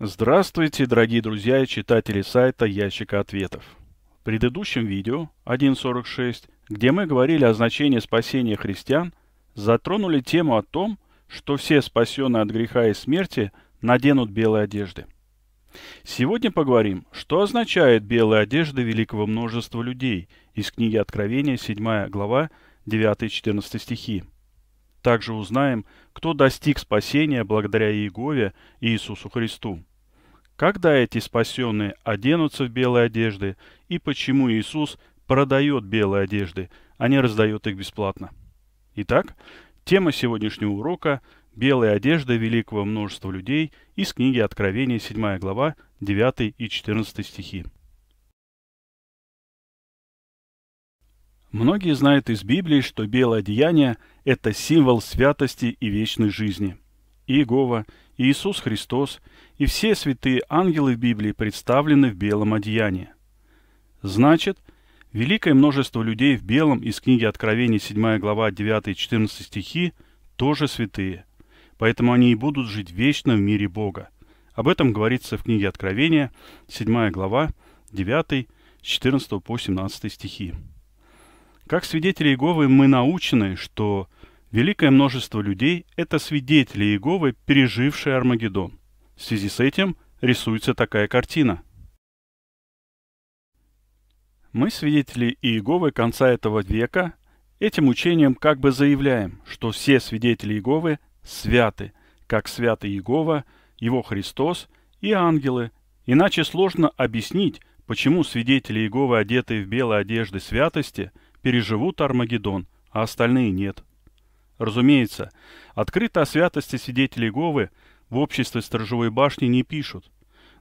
Здравствуйте, дорогие друзья и читатели сайта Ящика Ответов. В предыдущем видео 1.46, где мы говорили о значении спасения христиан, затронули тему о том, что все спасенные от греха и смерти наденут белые одежды. Сегодня поговорим, что означает белые одежды великого множества людей из книги Откровения, 7 глава, 9-14 стихи. Также узнаем, кто достиг спасения благодаря Иегове и Иисусу Христу. Когда эти спасенные оденутся в белые одежды и почему Иисус продает белые одежды, а не раздает их бесплатно. Итак, тема сегодняшнего урока – белые одежды великого множества людей из книги Откровения 7 глава 9 и 14 стихи. Многие знают из Библии, что белое одеяние – это символ святости и вечной жизни. Иегова, Иисус Христос и все святые ангелы в Библии представлены в белом одеянии. Значит, великое множество людей в белом из книги Откровения, 7 глава 9-14 стихи тоже святые, поэтому они и будут жить вечно в мире Бога. Об этом говорится в книге Откровения 7 глава 9-14 по 17 стихи. Как свидетели Иеговы мы научены, что великое множество людей – это свидетели Иеговы, пережившие Армагеддон. В связи с этим рисуется такая картина. Мы, свидетели Иеговы конца этого века, этим учением как бы заявляем, что все свидетели Иеговы святы, как святы Иегова, его Христос и ангелы. Иначе сложно объяснить, почему свидетели Иеговы, одетые в белые одежды святости – переживут Армагеддон, а остальные нет. Разумеется, открыто о святости свидетелей Говы в обществе сторожевой башни не пишут.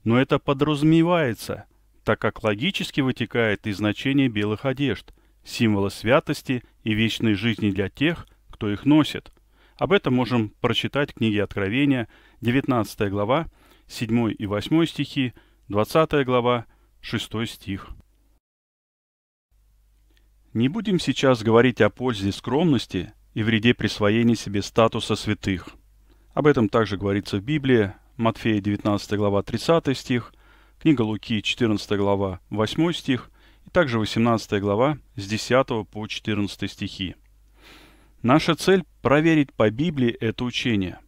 Но это подразумевается, так как логически вытекает из значения белых одежд, символа святости и вечной жизни для тех, кто их носит. Об этом можем прочитать в книге Откровения, 19 глава, 7 и 8 стихи, 20 глава, 6 стих. Не будем сейчас говорить о пользе скромности и вреде присвоения себе статуса святых. Об этом также говорится в Библии, Матфея 19 глава 30 стих, книга Луки 14 глава 8 стих и также 18 глава с 10 по 14 стихи. Наша цель – проверить по Библии это учение.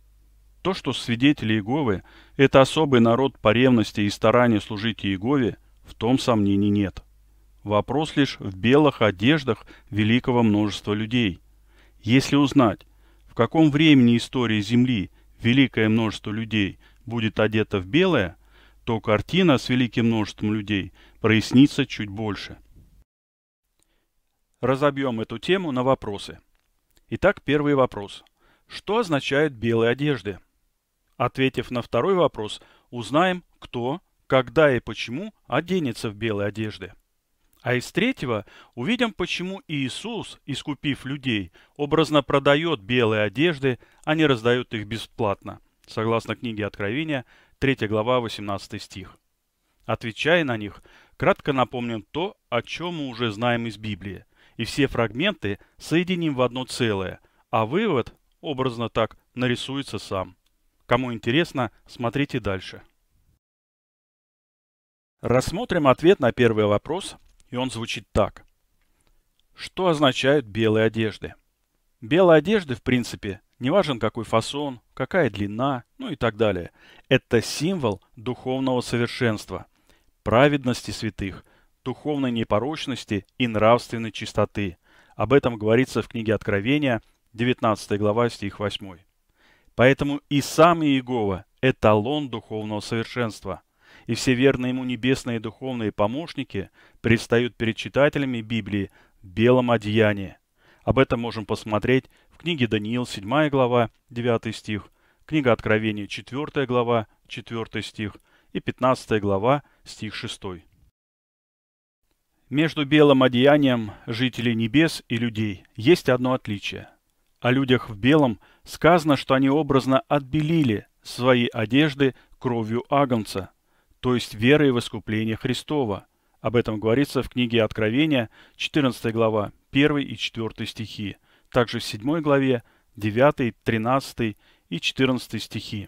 То, что свидетели Иеговы – это особый народ по ревности и старанию служить Иегове, в том сомнений нет – Вопрос лишь в белых одеждах великого множества людей. Если узнать, в каком времени истории Земли великое множество людей будет одето в белое, то картина с великим множеством людей прояснится чуть больше. Разобьем эту тему на вопросы. Итак, первый вопрос. Что означают белые одежды? Ответив на второй вопрос, узнаем, кто, когда и почему оденется в белые одежды. А из третьего увидим, почему Иисус, искупив людей, образно продает белые одежды, а не раздает их бесплатно. Согласно книге Откровения, 3 глава, 18 стих. Отвечая на них, кратко напомним то, о чем мы уже знаем из Библии. И все фрагменты соединим в одно целое, а вывод, образно так, нарисуется сам. Кому интересно, смотрите дальше. Рассмотрим ответ на первый вопрос, и он звучит так. Что означают белые одежды? Белые одежды, в принципе, не важен какой фасон, какая длина, ну и так далее. Это символ духовного совершенства, праведности святых, духовной непорочности и нравственной чистоты. Об этом говорится в книге Откровения, 19 глава, стих 8. Поэтому и сам Иегова – эталон духовного совершенства – и все верные ему небесные духовные помощники предстают перед читателями Библии в белом одеянии. Об этом можем посмотреть в книге Даниил 7 глава 9 стих, книга Откровения 4 глава 4 стих и 15 глава стих 6. Между белым одеянием жителей небес и людей есть одно отличие. О людях в белом сказано, что они образно отбелили свои одежды кровью агнца, то есть верой в искупление Христова. Об этом говорится в книге Откровения, 14 глава, 1 и 4 стихи, также в 7 главе, 9, 13 и 14 стихи.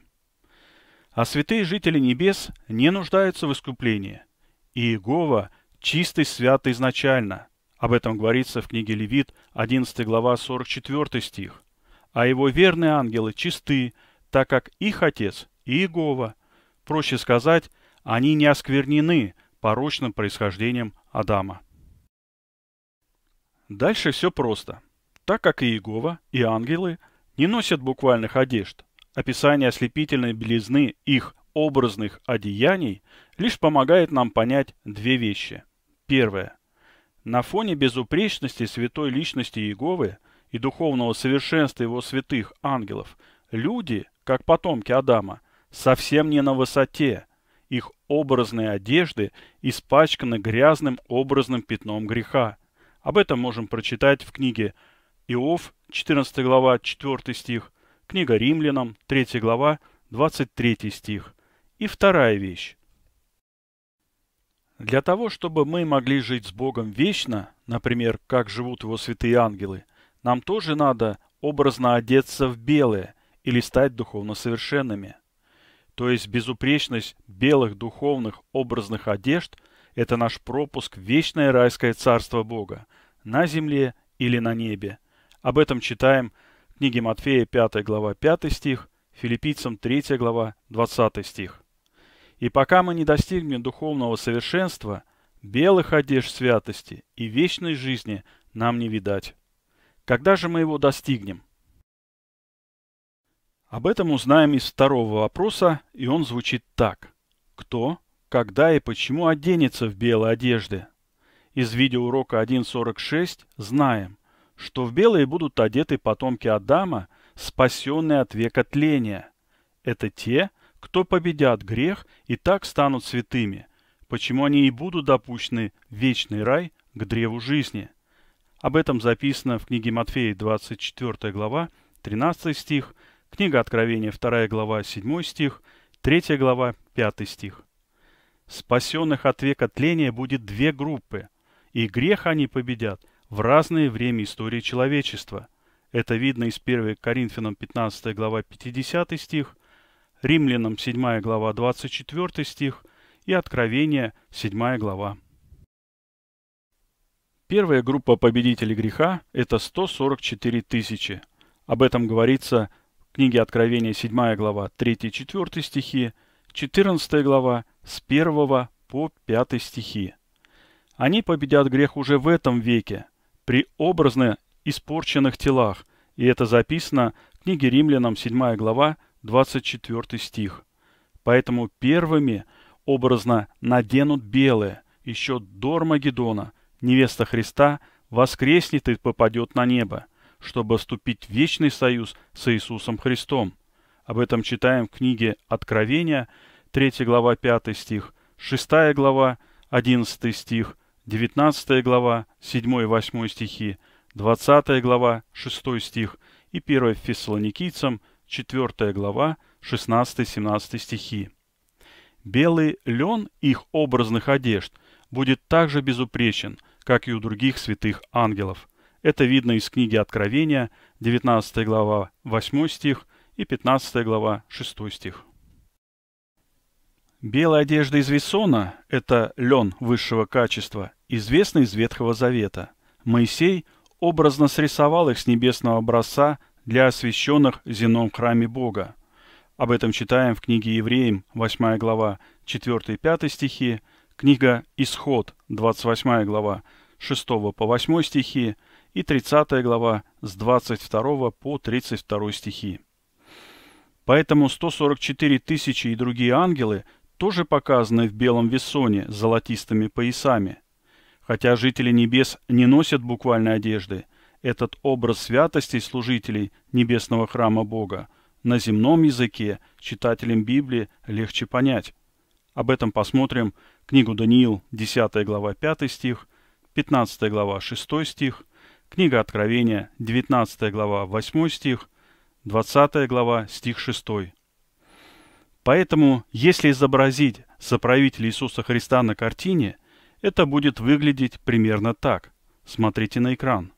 А святые жители небес не нуждаются в искуплении. Иегова чистый святый изначально. Об этом говорится в книге Левит, 11 глава, 44 стих. А его верные ангелы чисты, так как их отец Иегова. Проще сказать – они не осквернены порочным происхождением Адама. Дальше все просто. Так как и Иегова, и ангелы не носят буквальных одежд, описание ослепительной белизны их образных одеяний лишь помогает нам понять две вещи. Первое. На фоне безупречности святой личности Иеговы и духовного совершенства его святых ангелов, люди, как потомки Адама, совсем не на высоте – их образные одежды испачканы грязным образным пятном греха. Об этом можем прочитать в книге Иов, 14 глава, 4 стих, книга Римлянам, 3 глава, 23 стих. И вторая вещь. Для того, чтобы мы могли жить с Богом вечно, например, как живут его святые ангелы, нам тоже надо образно одеться в белое или стать духовно совершенными – то есть безупречность белых духовных образных одежд – это наш пропуск в вечное райское царство Бога на земле или на небе. Об этом читаем в книге Матфея 5 глава 5 стих, Филиппийцам 3 глава 20 стих. И пока мы не достигнем духовного совершенства, белых одежд святости и вечной жизни нам не видать. Когда же мы его достигнем? Об этом узнаем из второго вопроса, и он звучит так. Кто, когда и почему оденется в белой одежды? Из видеоурока 1.46 знаем, что в белые будут одеты потомки Адама, спасенные от века тления. Это те, кто победят грех и так станут святыми, почему они и будут допущены в вечный рай к древу жизни. Об этом записано в книге Матфея 24 глава, 13 стих – Книга Откровения, 2 глава, 7 стих, 3 глава, 5 стих. Спасенных от века тления будет две группы, и грех они победят в разное время истории человечества. Это видно из 1 Коринфянам 15 глава 50 стих, Римлянам 7 глава 24 стих и Откровение 7 глава. Первая группа победителей греха – это 144 тысячи. Об этом говорится Книги Откровения 7 глава 3-4 стихи, 14 глава с 1 по 5 стихи. Они победят грех уже в этом веке, при образно испорченных телах, и это записано в книге Римлянам 7 глава 24 стих. Поэтому первыми образно наденут белые, еще до Армагеддона, невеста Христа воскреснет и попадет на небо – чтобы вступить в вечный союз с Иисусом Христом. Об этом читаем в книге Откровения, 3 глава 5 стих, 6 глава 11 стих, 19 глава 7-8 стихи, 20 глава 6 стих и 1 Фессалоникийцам 4 глава 16-17 стихи. Белый лен их образных одежд будет также безупречен, как и у других святых ангелов – это видно из книги Откровения, 19 глава, 8 стих и 15 глава, 6 стих. Белая одежда из весона – это лен высшего качества, известный из Ветхого Завета. Моисей образно срисовал их с небесного образца для освященных зеном храме Бога. Об этом читаем в книге Евреям, 8 глава, 4 и 5 стихи, книга Исход, 28 глава, 6 по 8 стихи и 30 глава с 22 по 32 стихи. Поэтому 144 тысячи и другие ангелы тоже показаны в белом весоне с золотистыми поясами. Хотя жители небес не носят буквальной одежды, этот образ святости служителей небесного храма Бога на земном языке читателям Библии легче понять. Об этом посмотрим книгу Даниил, 10 глава, 5 стих – 15 глава 6 стих, книга Откровения 19 глава 8 стих, 20 глава стих 6. Поэтому, если изобразить соправителя Иисуса Христа на картине, это будет выглядеть примерно так. Смотрите на экран.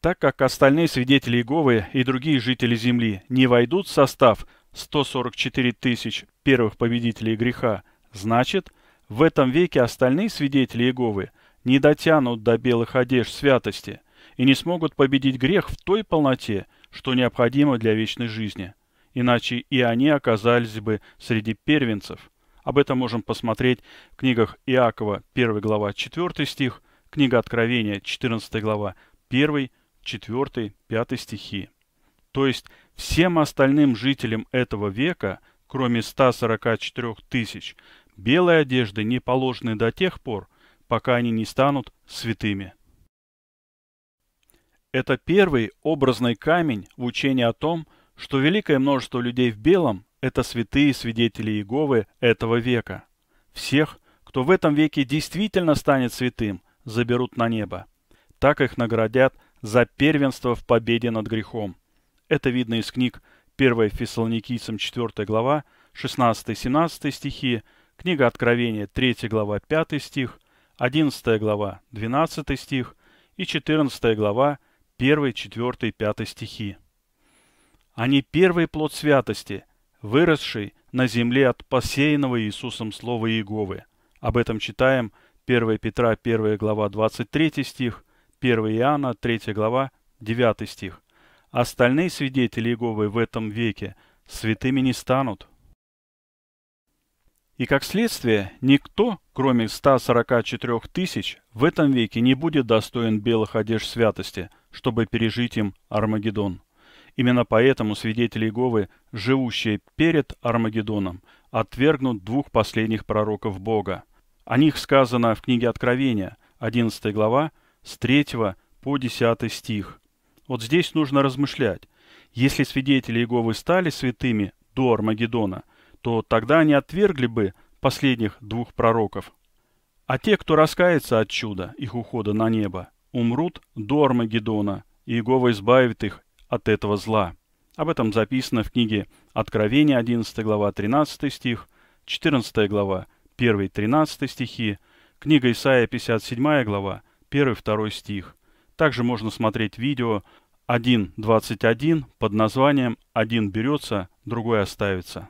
так как остальные свидетели Иеговы и другие жители Земли не войдут в состав 144 тысяч первых победителей греха, значит, в этом веке остальные свидетели Иеговы не дотянут до белых одежд святости и не смогут победить грех в той полноте, что необходимо для вечной жизни. Иначе и они оказались бы среди первенцев. Об этом можем посмотреть в книгах Иакова 1 глава 4 стих, книга Откровения 14 глава 1 4, 5 стихи. То есть всем остальным жителям этого века, кроме 144 тысяч, белые одежды не положены до тех пор, пока они не станут святыми. Это первый образный камень в учении о том, что великое множество людей в белом – это святые свидетели Иеговы этого века. Всех, кто в этом веке действительно станет святым, заберут на небо. Так их наградят – за первенство в победе над грехом. Это видно из книг 1 Фессалоникийцам 4 глава, 16-17 стихи, книга Откровения 3 глава 5 стих, 11 глава 12 стих и 14 глава 1, 4, 5 стихи. Они первый плод святости, выросший на земле от посеянного Иисусом слова Иеговы. Об этом читаем 1 Петра 1 глава 23 стих, 1 Иоанна, 3 глава, 9 стих. Остальные свидетели Иеговы в этом веке святыми не станут. И как следствие, никто, кроме 144 тысяч, в этом веке не будет достоин белых одежд святости, чтобы пережить им Армагеддон. Именно поэтому свидетели Иеговы, живущие перед Армагеддоном, отвергнут двух последних пророков Бога. О них сказано в книге Откровения, 11 глава, с 3 по 10 стих. Вот здесь нужно размышлять. Если свидетели Иеговы стали святыми до Армагеддона, то тогда они отвергли бы последних двух пророков. А те, кто раскается от чуда их ухода на небо, умрут до Армагеддона, и Иегова избавит их от этого зла. Об этом записано в книге Откровение 11 глава 13 стих, 14 глава 1-13 стихи, книга Исаия 57 глава 1-2 стих. Также можно смотреть видео 1.21 под названием «Один берется, другой оставится».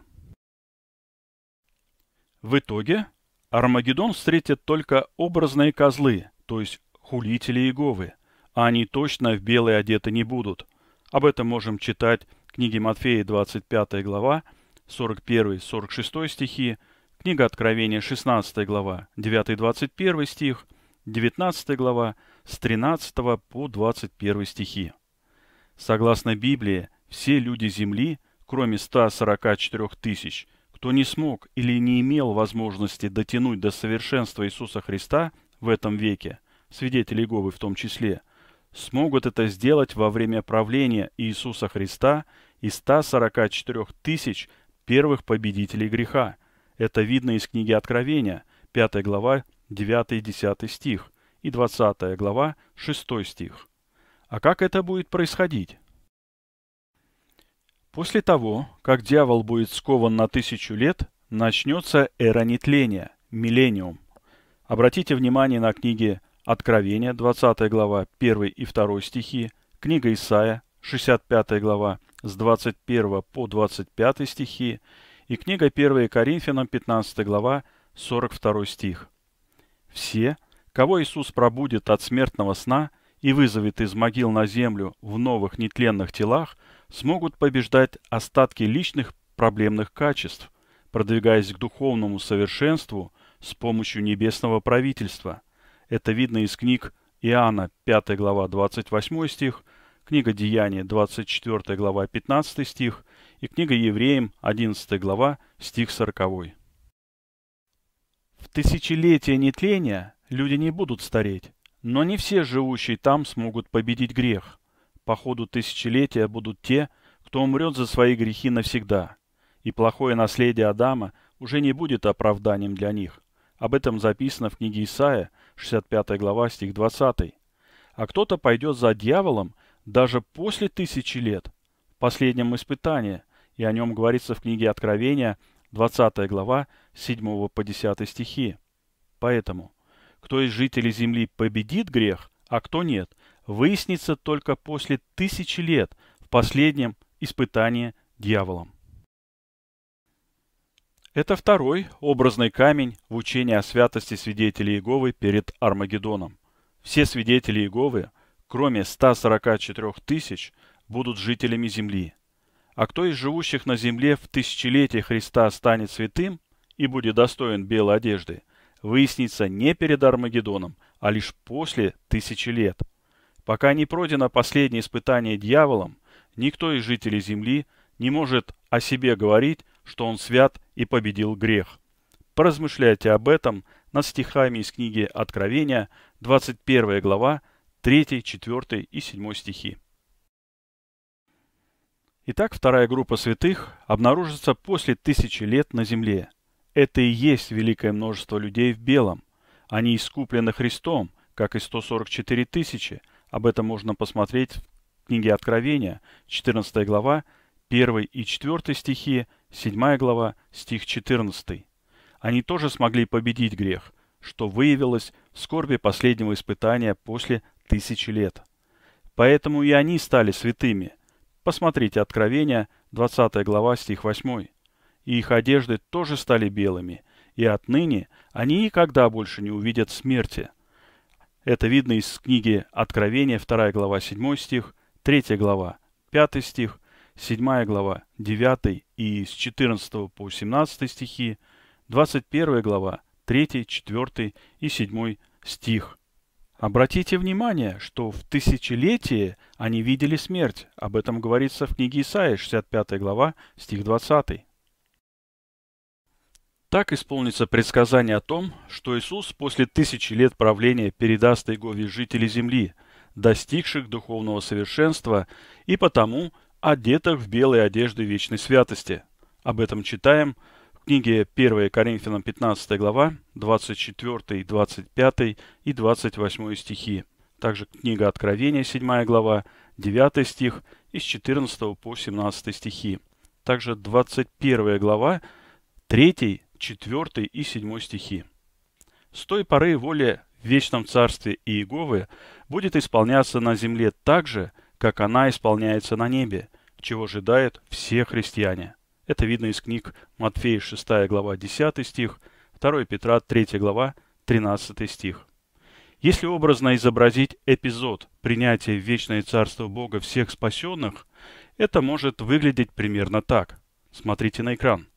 В итоге Армагеддон встретит только образные козлы, то есть хулители Иеговы, а они точно в белые одеты не будут. Об этом можем читать в книге Матфея 25 глава, 41-46 стихи, книга Откровения 16 глава, 9-21 стих – 19 глава, с 13 по 21 стихи. Согласно Библии, все люди Земли, кроме 144 тысяч, кто не смог или не имел возможности дотянуть до совершенства Иисуса Христа в этом веке, свидетели Иеговы в том числе, смогут это сделать во время правления Иисуса Христа и 144 тысяч первых победителей греха. Это видно из книги Откровения, 5 глава, 9 и 10 стих, и 20 глава, 6 стих. А как это будет происходить? После того, как дьявол будет скован на тысячу лет, начнется эра нетления, миллениум. Обратите внимание на книги Откровения, 20 глава, 1 и 2 стихи, книга Исаия, 65 глава, с 21 по 25 стихи, и книга 1 Коринфянам, 15 глава, 42 стих. Все, кого Иисус пробудет от смертного сна и вызовет из могил на землю в новых нетленных телах, смогут побеждать остатки личных проблемных качеств, продвигаясь к духовному совершенству с помощью небесного правительства. Это видно из книг Иоанна 5 глава 28 стих, книга Деяния 24 глава 15 стих и книга Евреям 11 глава стих 40. В тысячелетие нетления люди не будут стареть, но не все живущие там смогут победить грех. По ходу тысячелетия будут те, кто умрет за свои грехи навсегда, и плохое наследие Адама уже не будет оправданием для них. Об этом записано в книге Исаия, 65 глава, стих 20. А кто-то пойдет за дьяволом даже после тысячи лет, в последнем испытании, и о нем говорится в книге Откровения – 20 глава 7 по 10 стихи. Поэтому, кто из жителей земли победит грех, а кто нет, выяснится только после тысячи лет в последнем испытании дьяволом. Это второй образный камень в учении о святости свидетелей Иеговы перед Армагеддоном. Все свидетели Иеговы, кроме 144 тысяч, будут жителями земли. А кто из живущих на земле в тысячелетие Христа станет святым и будет достоин белой одежды, выяснится не перед Армагеддоном, а лишь после тысячи лет. Пока не пройдено последнее испытание дьяволом, никто из жителей земли не может о себе говорить, что он свят и победил грех. Поразмышляйте об этом над стихами из книги Откровения, 21 глава, 3, 4 и 7 стихи. Итак, вторая группа святых обнаружится после тысячи лет на земле. Это и есть великое множество людей в белом. Они искуплены Христом, как и 144 тысячи. Об этом можно посмотреть в книге Откровения, 14 глава, 1 и 4 стихи, 7 глава, стих 14. Они тоже смогли победить грех, что выявилось в скорби последнего испытания после тысячи лет. Поэтому и они стали святыми – Посмотрите Откровение, 20 глава, стих 8. «И их одежды тоже стали белыми, и отныне они никогда больше не увидят смерти». Это видно из книги Откровение, 2 глава, 7 стих, 3 глава, 5 стих, 7 глава, 9 и с 14 по 17 стихи, 21 глава, 3, 4 и 7 стих. Обратите внимание, что в тысячелетии они видели смерть. Об этом говорится в книге Исаии, 65 глава, стих 20. Так исполнится предсказание о том, что Иисус после тысячи лет правления передаст Иегове жителей земли, достигших духовного совершенства и потому одетых в белые одежды вечной святости. Об этом читаем – книге 1 Коринфянам 15 глава, 24, 25 и 28 стихи. Также книга Откровения 7 глава, 9 стих из с 14 по 17 стихи. Также 21 глава, 3, 4 и 7 стихи. С той поры воля в вечном царстве Иеговы будет исполняться на земле так же, как она исполняется на небе, чего ожидают все христиане. Это видно из книг Матфея 6 глава 10 стих, 2 Петра 3 глава 13 стих. Если образно изобразить эпизод принятия в вечное царство Бога всех спасенных, это может выглядеть примерно так. Смотрите на экран.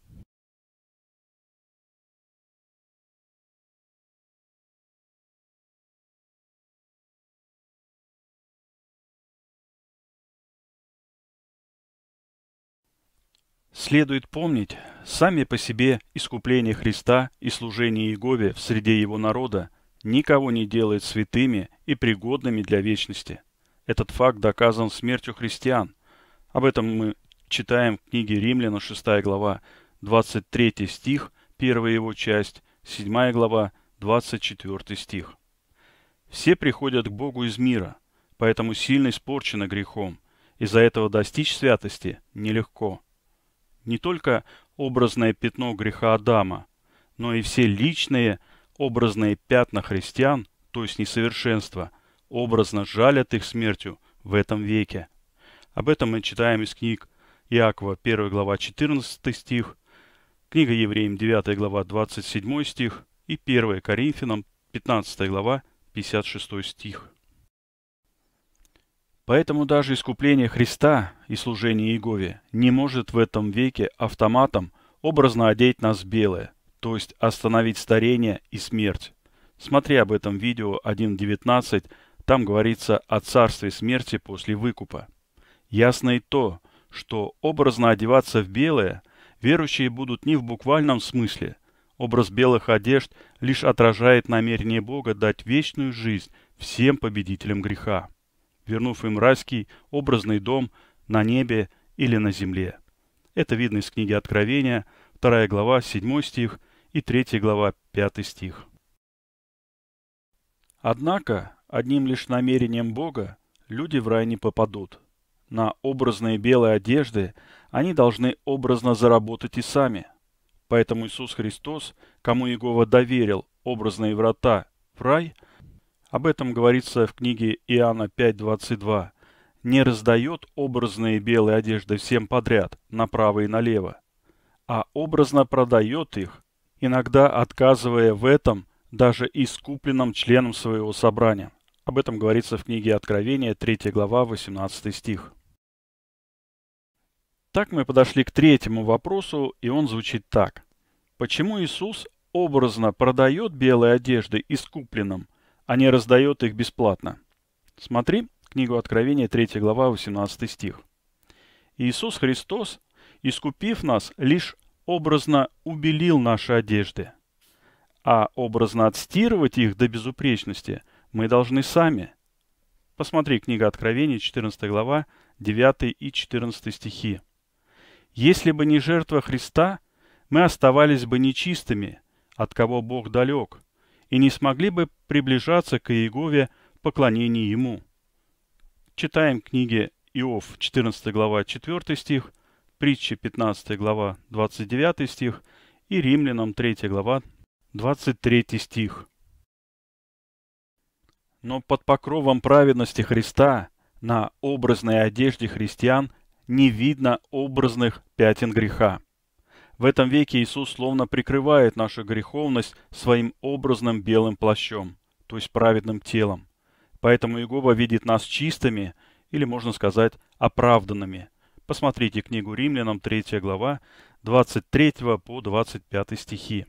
Следует помнить, сами по себе искупление Христа и служение Иегове в среде его народа никого не делает святыми и пригодными для вечности. Этот факт доказан смертью христиан. Об этом мы читаем в книге Римляна 6 глава, 23 стих, первая его часть, 7 глава, 24 стих. Все приходят к Богу из мира, поэтому сильно испорчены грехом. Из-за этого достичь святости нелегко не только образное пятно греха Адама, но и все личные образные пятна христиан, то есть несовершенства, образно жалят их смертью в этом веке. Об этом мы читаем из книг Иакова 1 глава 14 стих, книга Евреям 9 глава 27 стих и 1 Коринфянам 15 глава 56 стих. Поэтому даже искупление Христа и служение Иегове не может в этом веке автоматом образно одеть нас в белое, то есть остановить старение и смерть. Смотри об этом видео 1.19, там говорится о царстве смерти после выкупа. Ясно и то, что образно одеваться в белое верующие будут не в буквальном смысле. Образ белых одежд лишь отражает намерение Бога дать вечную жизнь всем победителям греха вернув им райский образный дом на небе или на земле. Это видно из книги Откровения, 2 глава, 7 стих и 3 глава, 5 стих. Однако, одним лишь намерением Бога люди в рай не попадут. На образные белые одежды они должны образно заработать и сами. Поэтому Иисус Христос, кому Иегова доверил образные врата в рай – об этом говорится в книге Иоанна 5.22. Не раздает образные белые одежды всем подряд, направо и налево, а образно продает их, иногда отказывая в этом даже искупленным членам своего собрания. Об этом говорится в книге Откровения, 3 глава, 18 стих. Так мы подошли к третьему вопросу, и он звучит так. Почему Иисус образно продает белые одежды искупленным – а не раздает их бесплатно. Смотри книгу Откровения, 3 глава, 18 стих. Иисус Христос, искупив нас, лишь образно убелил наши одежды, а образно отстирывать их до безупречности мы должны сами. Посмотри книга Откровения, 14 глава, 9 и 14 стихи. «Если бы не жертва Христа, мы оставались бы нечистыми, от кого Бог далек, и не смогли бы приближаться к Иегове в поклонении Ему. Читаем книги Иов, 14 глава, 4 стих, Притчи, 15 глава, 29 стих и Римлянам, 3 глава, 23 стих. Но под покровом праведности Христа на образной одежде христиан не видно образных пятен греха. В этом веке Иисус словно прикрывает нашу греховность своим образным белым плащом, то есть праведным телом. Поэтому Иегова видит нас чистыми, или можно сказать, оправданными. Посмотрите книгу Римлянам 3 глава 23 по 25 стихи.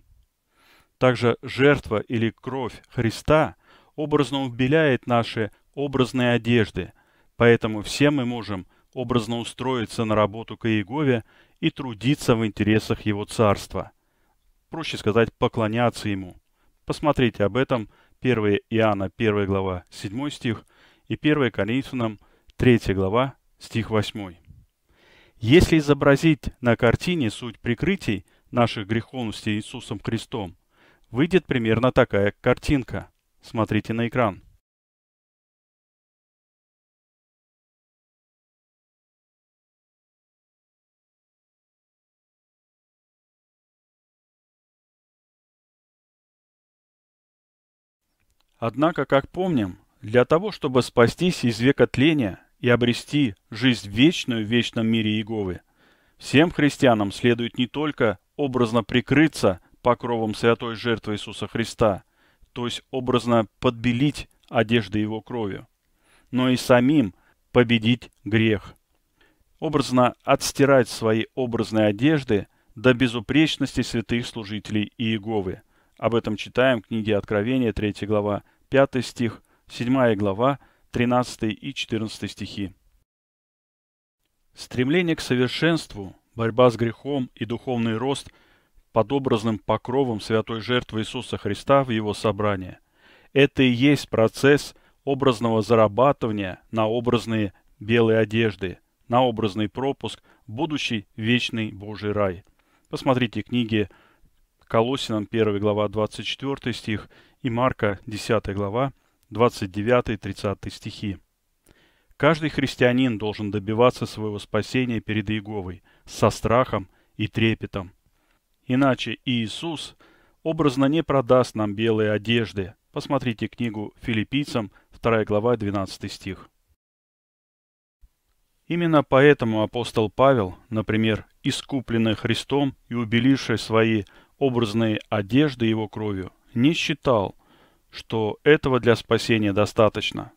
Также жертва или кровь Христа образно убеляет наши образные одежды, поэтому все мы можем – образно устроиться на работу к Иегове и трудиться в интересах его царства. Проще сказать, поклоняться ему. Посмотрите об этом 1 Иоанна 1 глава 7 стих и 1 Коринфянам 3 глава стих 8. Если изобразить на картине суть прикрытий наших греховностей Иисусом Христом, выйдет примерно такая картинка. Смотрите на экран. Однако, как помним, для того, чтобы спастись из века тления и обрести жизнь вечную в вечном мире Иеговы, всем христианам следует не только образно прикрыться покровом святой жертвы Иисуса Христа, то есть образно подбелить одежды его кровью, но и самим победить грех. Образно отстирать свои образные одежды до безупречности святых служителей Иеговы – об этом читаем книги Откровения, 3 глава, 5 стих, 7 глава, 13 и 14 стихи. Стремление к совершенству, борьба с грехом и духовный рост под образным покровом святой жертвы Иисуса Христа в его собрании – это и есть процесс образного зарабатывания на образные белые одежды, на образный пропуск в будущий вечный Божий рай. Посмотрите книги Колосинам 1 глава 24 стих и Марка 10 глава 29-30 стихи. Каждый христианин должен добиваться своего спасения перед Иеговой со страхом и трепетом. Иначе Иисус образно не продаст нам белые одежды. Посмотрите книгу филиппийцам, 2 глава, 12 стих. Именно поэтому апостол Павел, например, искупленный Христом и убеливший свои образные одежды его кровью, не считал, что этого для спасения достаточно.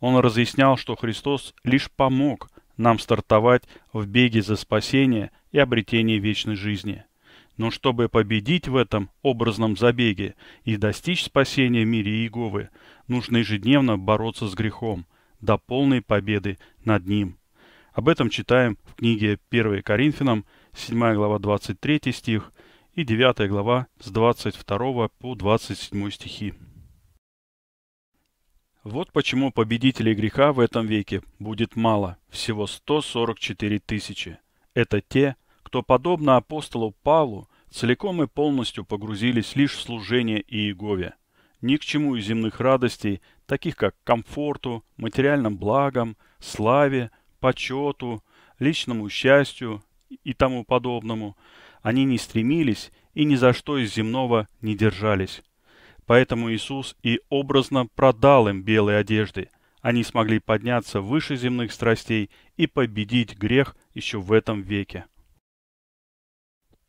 Он разъяснял, что Христос лишь помог нам стартовать в беге за спасение и обретение вечной жизни. Но чтобы победить в этом образном забеге и достичь спасения в мире Иеговы, нужно ежедневно бороться с грехом до полной победы над ним. Об этом читаем в книге 1 Коринфянам, 7 глава 23 стих, и 9 глава с 22 по 27 стихи. Вот почему победителей греха в этом веке будет мало, всего 144 тысячи. Это те, кто, подобно апостолу Павлу, целиком и полностью погрузились лишь в служение Иегове. Ни к чему из земных радостей, таких как комфорту, материальным благам, славе, почету, личному счастью и тому подобному – они не стремились и ни за что из земного не держались. Поэтому Иисус и образно продал им белые одежды. Они смогли подняться выше земных страстей и победить грех еще в этом веке.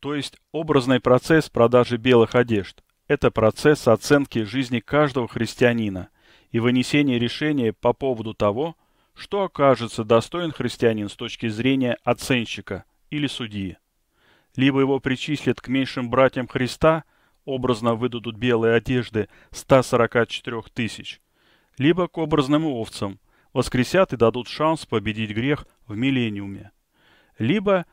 То есть образный процесс продажи белых одежд – это процесс оценки жизни каждого христианина и вынесения решения по поводу того, что окажется достоин христианин с точки зрения оценщика или судьи. Либо его причислят к меньшим братьям Христа, образно выдадут белые одежды 144 тысяч, либо к образным овцам, воскресят и дадут шанс победить грех в миллениуме, либо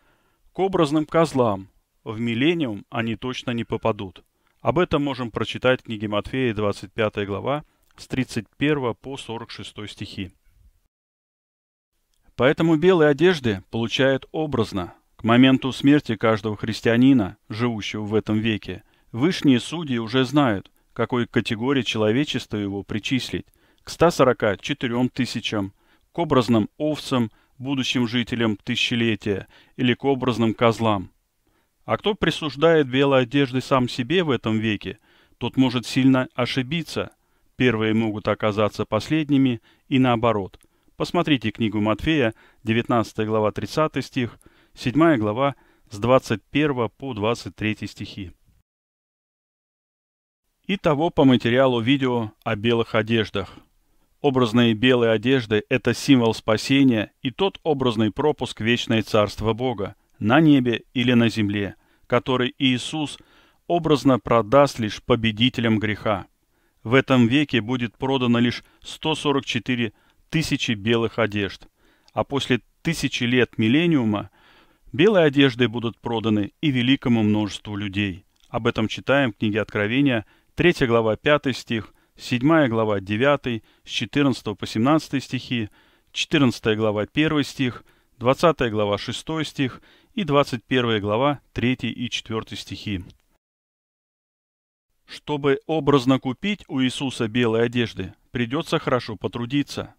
к образным козлам, в миллениум они точно не попадут. Об этом можем прочитать в книге Матфея 25 глава с 31 по 46 стихи. Поэтому белые одежды получают образно – моменту смерти каждого христианина, живущего в этом веке, вышние судьи уже знают, какой категории человечества его причислить – к 144 тысячам, к образным овцам, будущим жителям тысячелетия или к образным козлам. А кто присуждает белой одежды сам себе в этом веке, тот может сильно ошибиться. Первые могут оказаться последними и наоборот. Посмотрите книгу Матфея, 19 глава 30 стих – 7 глава с 21 по 23 стихи. И того по материалу видео о белых одеждах. Образные белые одежды – это символ спасения и тот образный пропуск вечное царство Бога на небе или на земле, который Иисус образно продаст лишь победителям греха. В этом веке будет продано лишь 144 тысячи белых одежд, а после тысячи лет миллениума – Белые одежды будут проданы и великому множеству людей. Об этом читаем в книге Откровения, 3 глава 5 стих, 7 глава 9, с 14 по 17 стихи, 14 глава 1 стих, 20 глава 6 стих и 21 глава 3 и 4 стихи. Чтобы образно купить у Иисуса белые одежды, придется хорошо потрудиться.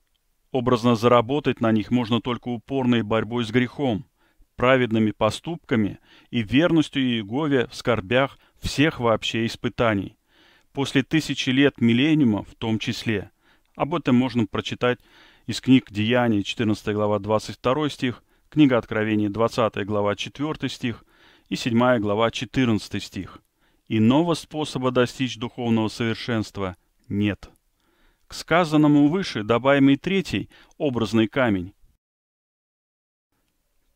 Образно заработать на них можно только упорной борьбой с грехом – праведными поступками и верностью Иегове в скорбях всех вообще испытаний. После тысячи лет миллениума в том числе. Об этом можно прочитать из книг Деяний, 14 глава 22 стих, книга Откровений 20 глава 4 стих и 7 глава 14 стих. Иного способа достичь духовного совершенства нет. К сказанному выше добавим и третий образный камень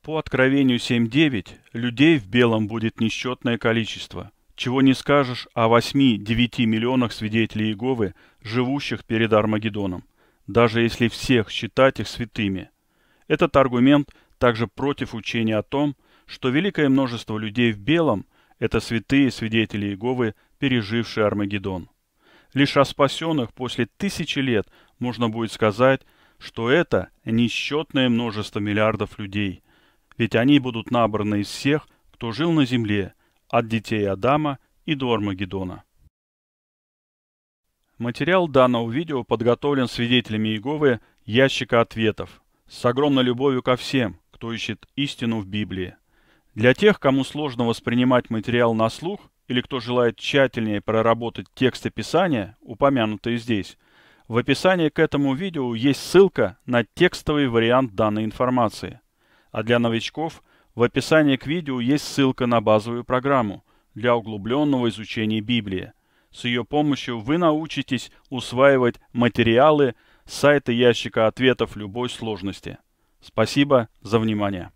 по Откровению 7.9 людей в белом будет несчетное количество. Чего не скажешь о 8-9 миллионах свидетелей Иеговы, живущих перед Армагеддоном, даже если всех считать их святыми. Этот аргумент также против учения о том, что великое множество людей в белом – это святые свидетели Иеговы, пережившие Армагеддон. Лишь о спасенных после тысячи лет можно будет сказать, что это несчетное множество миллиардов людей – ведь они будут набраны из всех, кто жил на земле, от детей Адама и до Армагеддона. Материал данного видео подготовлен свидетелями Иеговы «Ящика ответов» с огромной любовью ко всем, кто ищет истину в Библии. Для тех, кому сложно воспринимать материал на слух или кто желает тщательнее проработать тексты Писания, упомянутые здесь, в описании к этому видео есть ссылка на текстовый вариант данной информации – а для новичков в описании к видео есть ссылка на базовую программу для углубленного изучения Библии. С ее помощью вы научитесь усваивать материалы сайта ящика ответов любой сложности. Спасибо за внимание.